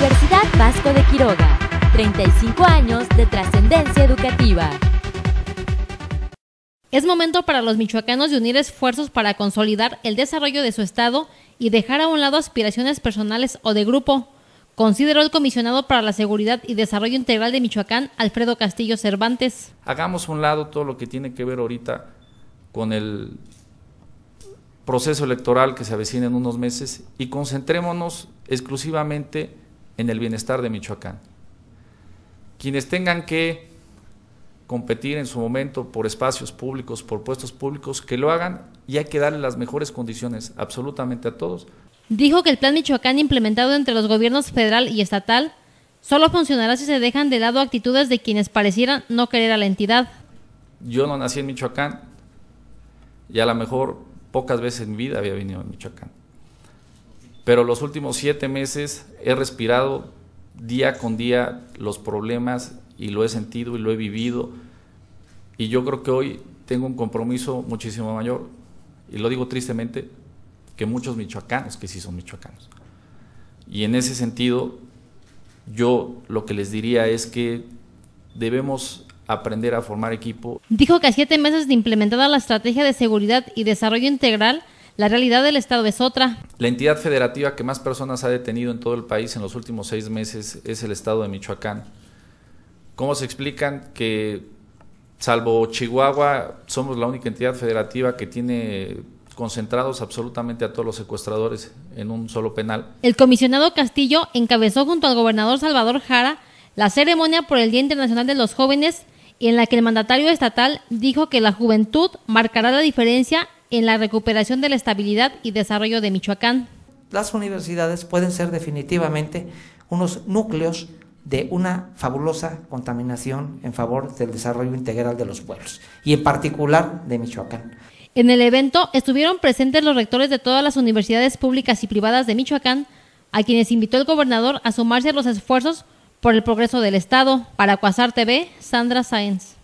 Universidad Vasco de Quiroga, 35 años de trascendencia educativa. Es momento para los michoacanos de unir esfuerzos para consolidar el desarrollo de su Estado y dejar a un lado aspiraciones personales o de grupo, consideró el comisionado para la Seguridad y Desarrollo Integral de Michoacán, Alfredo Castillo Cervantes. Hagamos a un lado todo lo que tiene que ver ahorita con el proceso electoral que se avecina en unos meses y concentrémonos exclusivamente en en el bienestar de Michoacán. Quienes tengan que competir en su momento por espacios públicos, por puestos públicos, que lo hagan y hay que darle las mejores condiciones absolutamente a todos. Dijo que el Plan Michoacán implementado entre los gobiernos federal y estatal solo funcionará si se dejan de lado actitudes de quienes parecieran no querer a la entidad. Yo no nací en Michoacán y a lo mejor pocas veces en mi vida había venido a Michoacán pero los últimos siete meses he respirado día con día los problemas y lo he sentido y lo he vivido. Y yo creo que hoy tengo un compromiso muchísimo mayor, y lo digo tristemente, que muchos michoacanos, que sí son michoacanos. Y en ese sentido, yo lo que les diría es que debemos aprender a formar equipo. Dijo que a siete meses de implementada la estrategia de seguridad y desarrollo integral, la realidad del Estado es otra. La entidad federativa que más personas ha detenido en todo el país en los últimos seis meses es el Estado de Michoacán. ¿Cómo se explican que, salvo Chihuahua, somos la única entidad federativa que tiene concentrados absolutamente a todos los secuestradores en un solo penal? El comisionado Castillo encabezó junto al gobernador Salvador Jara la ceremonia por el Día Internacional de los Jóvenes y en la que el mandatario estatal dijo que la juventud marcará la diferencia en la recuperación de la estabilidad y desarrollo de Michoacán. Las universidades pueden ser definitivamente unos núcleos de una fabulosa contaminación en favor del desarrollo integral de los pueblos y en particular de Michoacán. En el evento estuvieron presentes los rectores de todas las universidades públicas y privadas de Michoacán, a quienes invitó el gobernador a sumarse a los esfuerzos por el progreso del Estado. Para Cuasar TV, Sandra Sáenz.